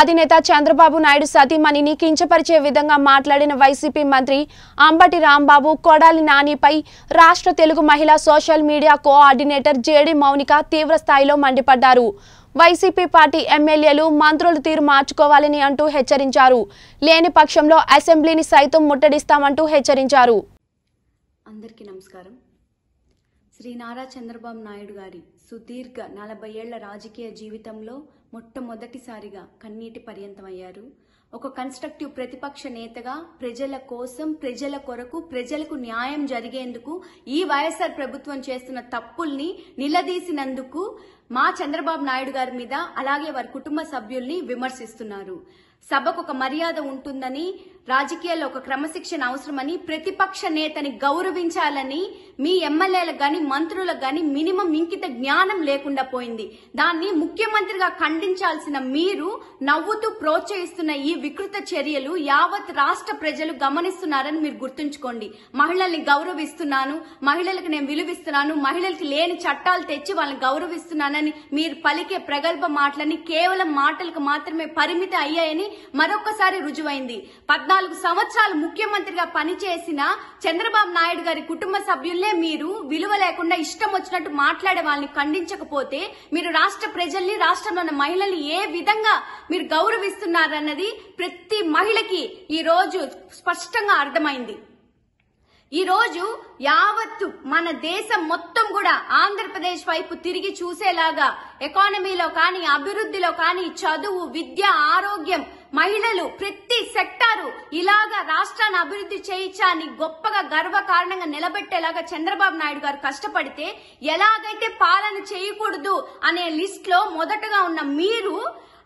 అధినేత చంద్రబాబు నాయుడు సతీమణిని కించపరిచే విధంగా మాట్లాడిన వైసీపీ మంత్రి అంబటి రాంబాబు కొడాలి నానిపై రాష్ట్ర Telugu Mahila social media coordinator J D Mounika తీవ్ర స్థాయిలో మండిపడ్డారు వైసీపీ పార్టీ ఎమ్మెల్యేలు మంత్రులు తీరు మార్చుకోవాలని అంటూ హెచ్చరించారు లేని పక్షంలో అసెంబ్లీని సైతం ముట్టడిస్తామంటూ హెచ్చరించారు అందరికీ నమస్కారం శ్రీ నారా చంద్రబాబు నాయుడు గారి సుదీర్ఘ నలభై ఏళ్ల రాజకీయ జీవితంలో మొట్టమొదటిసారిగా కన్నీటి పర్యంతమయ్యారు ఒక కన్స్ట్రక్టివ్ ప్రతిపక్ష నేతగా ప్రజల కోసం ప్రజల కొరకు ప్రజలకు న్యాయం జరిగేందుకు ఈ వైఎస్ఆర్ ప్రభుత్వం చేస్తున్న తప్పుల్ని నిలదీసినందుకు మా చంద్రబాబు నాయుడు గారి మీద అలాగే వారి కుటుంబ సభ్యుల్ని విమర్శిస్తున్నారు సభకు ఒక మర్యాద ఉంటుందని రాజకీయాల్లో ఒక క్రమశిక్షణ అవసరమని ప్రతిపక్ష నేతని గౌరవించాలని మీ ఎమ్మెల్యేలకు గాని మంత్రులకు గాని మినిమం ఇంకిత జ్ఞానం లేకుండా పోయింది దాన్ని ముఖ్యమంత్రిగా ఖండించాల్సిన మీరు నవ్వుతూ ప్రోత్సహిస్తున్న ఈ వికృత చర్యలు యావత్ రాష్ట్ర ప్రజలు గమనిస్తున్నారని మీరు గుర్తుంచుకోండి మహిళల్ని గౌరవిస్తున్నాను మహిళలకు నేను విలువిస్తున్నాను మహిళలకి లేని చట్టాలు తెచ్చి వాళ్ళని గౌరవిస్తున్నానని మాటలని మీరు పలికే ప్రగల్భ మాటలని కేవలం మాటలకు మాత్రమే పరిమిత అయ్యాయని మరొకసారి రుజువైంది పద్నాలుగు సంవత్సరాలు ముఖ్యమంత్రిగా పనిచేసిన చంద్రబాబు నాయుడు గారి కుటుంబ సభ్యులే మీరు విలువ లేకుండా ఇష్టం వచ్చినట్టు మాట్లాడే వాళ్ళని ఖండించకపోతే మీరు రాష్ట్ర ప్రజల్ని రాష్ట్రంలో ఉన్న మహిళల్ని ఏ విధంగా మీరు గౌరవిస్తున్నారన్నది ప్రతి మహిళకి ఈ రోజు స్పష్టంగా అర్థమైంది ఈ రోజు యావత్తు మన దేశం మొత్తం కూడా ఆంధ్రప్రదేశ్ వైపు తిరిగి చూసేలాగా ఎకానమీలో కానీ అభివృద్ధిలో కానీ చదువు విద్య ఆరోగ్యం మహిళలు ప్రతి సెక్టారు ఇలాగా రాష్ట్రాన్ని అభివృద్ధి అని గొప్పగా గర్వ కారణంగా నిలబెట్టేలాగా చంద్రబాబు నాయుడు గారు కష్టపడితే ఎలాగైతే పాలన చేయకూడదు అనే లిస్ట్ లో మొదటగా ఉన్న మీరు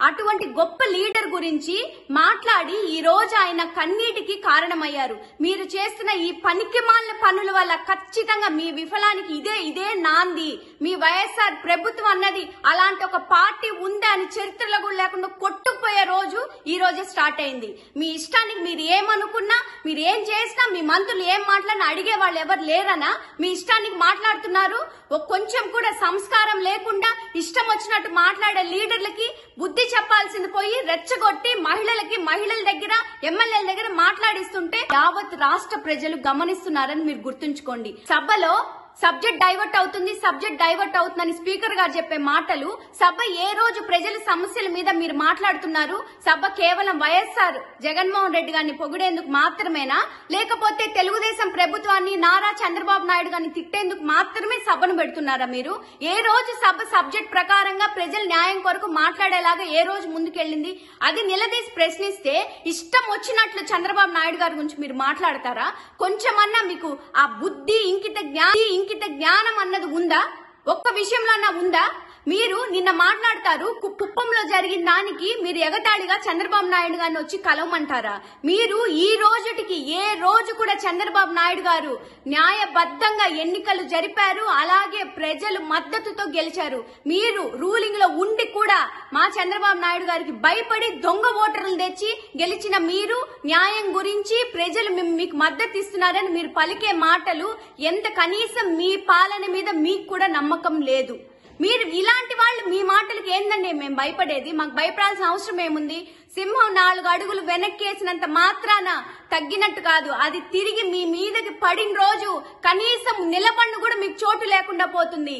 అటువంటి గొప్ప లీడర్ గురించి మాట్లాడి ఈ రోజు ఆయన కన్నీటికి కారణమయ్యారు మీరు చేస్తున్న ఈ పనికిమాలిన పనుల వల్ల ఖచ్చితంగా మీ విఫలానికి ఇదే ఇదే నాంది మీ వైఎస్ఆర్ ప్రభుత్వం అన్నది అలాంటి ఒక పార్టీ ఉంది అని చరిత్రలో కూడా లేకుండా కొట్టుకుపోయే రోజు ఈ రోజు స్టార్ట్ అయింది మీ ఇష్టానికి మీరు ఏమనుకున్నా మీరు ఏం చేసినా మీ మంత్రులు ఏం మాట్లాడినా అడిగే వాళ్ళు ఎవరు లేరనా మీ ఇష్టానికి మాట్లాడుతున్నారు కొంచెం కూడా సంస్కారం లేకుండా ఇష్టం వచ్చినట్టు మాట్లాడే లీడర్లకి బుద్ధి చెప్పాల్సింది పోయి రెచ్చగొట్టి మహిళలకి మహిళల దగ్గర ఎమ్మెల్యేల దగ్గర మాట్లాడిస్తుంటే యావత్ రాష్ట్ర ప్రజలు గమనిస్తున్నారని మీరు గుర్తుంచుకోండి సభలో సబ్జెక్ట్ డైవర్ట్ అవుతుంది సబ్జెక్ట్ డైవర్ట్ అవుతుందని స్పీకర్ గారు చెప్పే మాటలు సభ ఏ రోజు ప్రజల సమస్యల మీద మీరు మాట్లాడుతున్నారు సభ కేవలం వైఎస్ఆర్ జగన్మోహన్ రెడ్డి గారిని పొగిడేందుకు మాత్రమేనా లేకపోతే తెలుగుదేశం ప్రభుత్వాన్ని నారా చంద్రబాబు నాయుడు గారిని తిట్టేందుకు మాత్రమే సభను పెడుతున్నారా మీరు ఏ రోజు సభ సబ్జెక్ట్ ప్రకారంగా ప్రజల న్యాయం కొరకు మాట్లాడేలాగా ఏ రోజు ముందుకెళ్ళింది అది నిలదీసి ప్రశ్నిస్తే ఇష్టం వచ్చినట్లు చంద్రబాబు నాయుడు గారి గురించి మీరు మాట్లాడతారా కొంచెమన్నా మీకు ఆ బుద్ధి ఇంకిత జ్ఞాని ఇంకిత జ్ఞానం అన్నది ఉందా ఒక్క విషయంలో ఉందా మీరు నిన్న మాట్లాడతారు కుప్పంలో జరిగిన దానికి మీరు ఎగతాళిగా చంద్రబాబు నాయుడు గారిని వచ్చి కలవమంటారా మీరు ఈ రోజుటికి ఏ రోజు కూడా చంద్రబాబు నాయుడు గారు న్యాయబద్ధంగా ఎన్నికలు జరిపారు అలాగే ప్రజలు మద్దతుతో గెలిచారు మీరు రూలింగ్ లో ఉండి కూడా మా చంద్రబాబు నాయుడు గారికి భయపడి దొంగ ఓటర్లు తెచ్చి గెలిచిన మీరు న్యాయం గురించి ప్రజలు మీకు మద్దతు ఇస్తున్నారని మీరు పలికే మాటలు ఎంత కనీసం మీ పాలన మీద మీకు కూడా నమ్మకం లేదు మీరు ఇలాంటి వాళ్ళు మీ మాటలకి ఏందండి మేము భయపడేది మాకు భయపడాల్సిన అవసరం ఏముంది సింహం నాలుగు అడుగులు వెనక్కేసినంత మాత్రాన తగ్గినట్టు కాదు అది తిరిగి మీ మీదకి పడిన రోజు కనీసం నిలబడిన కూడా మీకు చోటు లేకుండా పోతుంది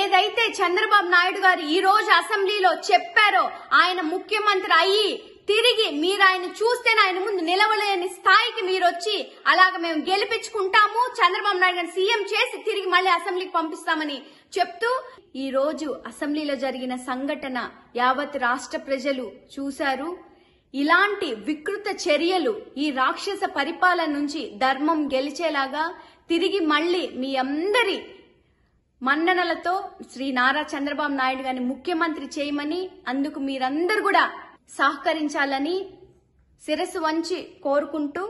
ఏదైతే చంద్రబాబు నాయుడు గారు ఈ రోజు అసెంబ్లీలో చెప్పారో ఆయన ముఖ్యమంత్రి అయ్యి తిరిగి మీరు ఆయన చూస్తేనే ఆయన ముందు నిలవలేని స్థాయికి మీరు వచ్చి అలాగ మేము గెలిపించుకుంటాము చంద్రబాబు నాయుడు గారిని సీఎం చేసి తిరిగి మళ్ళీ అసెంబ్లీకి పంపిస్తామని చెప్తూ ఈ రోజు అసెంబ్లీలో జరిగిన సంఘటన యావత్ రాష్ట్ర ప్రజలు చూశారు ఇలాంటి వికృత చర్యలు ఈ రాక్షస పరిపాలన నుంచి ధర్మం గెలిచేలాగా తిరిగి మళ్ళీ మీ అందరి మన్ననలతో శ్రీ నారా చంద్రబాబు నాయుడు గారిని ముఖ్యమంత్రి చేయమని అందుకు మీరందరూ కూడా సహకరించాలని శిరస్సు వంచి కోరుకుంటూ